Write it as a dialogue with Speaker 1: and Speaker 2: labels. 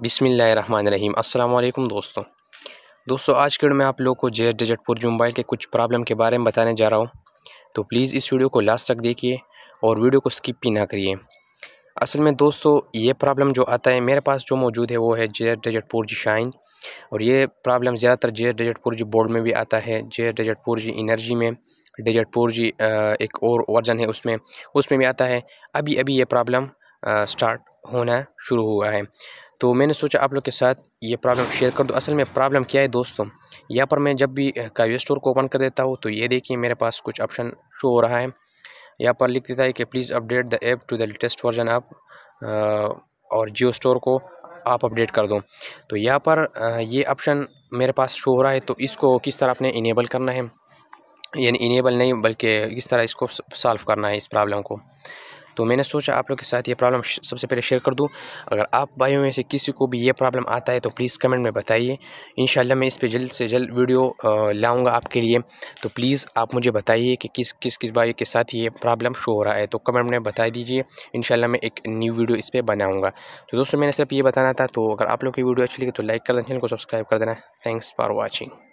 Speaker 1: बिसमीम् अल्लाम दोस्तों दोस्तों आज के मैं आप लोग को जे एस डिजटपुर मोबाइल के कुछ प्रॉब्लम के बारे में बताने जा रहा हूँ तो प्लीज़ इस वीडियो को लास्ट तक देखिए और वीडियो को स्किप भी ना करिए असल में दोस्तों ये प्रॉब्लम जो आता है मेरे पास जो मौजूद है वो है जे एस डिजटपुर जी शाइन और ये प्रॉब्लम ज़्यादातर जे एस डिजटपुर जी बोर्ड में भी आता है जे एस डिजटपुर जी इनर्जी में डिजटपुर जी एक और वर्जन है उसमें उसमें भी आता है अभी अभी ये प्रॉब्लम स्टार्ट होना शुरू हुआ है तो मैंने सोचा आप लोग के साथ ये प्रॉब्लम शेयर कर दो असल में प्रॉब्लम क्या है दोस्तों यहाँ पर मैं जब भी काव्य स्टोर को ओपन कर देता हूँ तो ये देखिए मेरे पास कुछ ऑप्शन शो हो रहा है यहाँ पर लिख देता है कि please update the app to the latest version आप और जियो स्टोर को आप अपडेट कर दो तो यहाँ पर ये ऑप्शन मेरे पास शो हो रहा है तो इसको किस तरह आपने इनेबल करना है यानी इनेबल नहीं बल्कि किस तरह इसको सॉल्व करना है इस प्रॉब्लम को तो मैंने सोचा आप लोग के साथ ये प्रॉब्लम सबसे पहले शेयर कर दूँ अगर आप भाइयों में से किसी को भी ये प्रॉब्लम आता है तो प्लीज़ कमेंट में बताइए इन मैं इस पर जल्द से जल्द वीडियो लाऊँगा आपके लिए तो प्लीज़ आप मुझे बताइए कि किस किस किस भाई के साथ ये प्रॉब्लम शो हो रहा है तो कमेंट में बता दीजिए इन मैं एक न्यू वीडियो इस पर बनाऊँगा तो दोस्तों मैंने सिर्फ ये बताना था तो अगर आप लोग की वीडियो अच्छी लगी तो लाइक कर देना चैनल को सब्सक्राइब कर देना थैंक्स फॉर वॉचिंग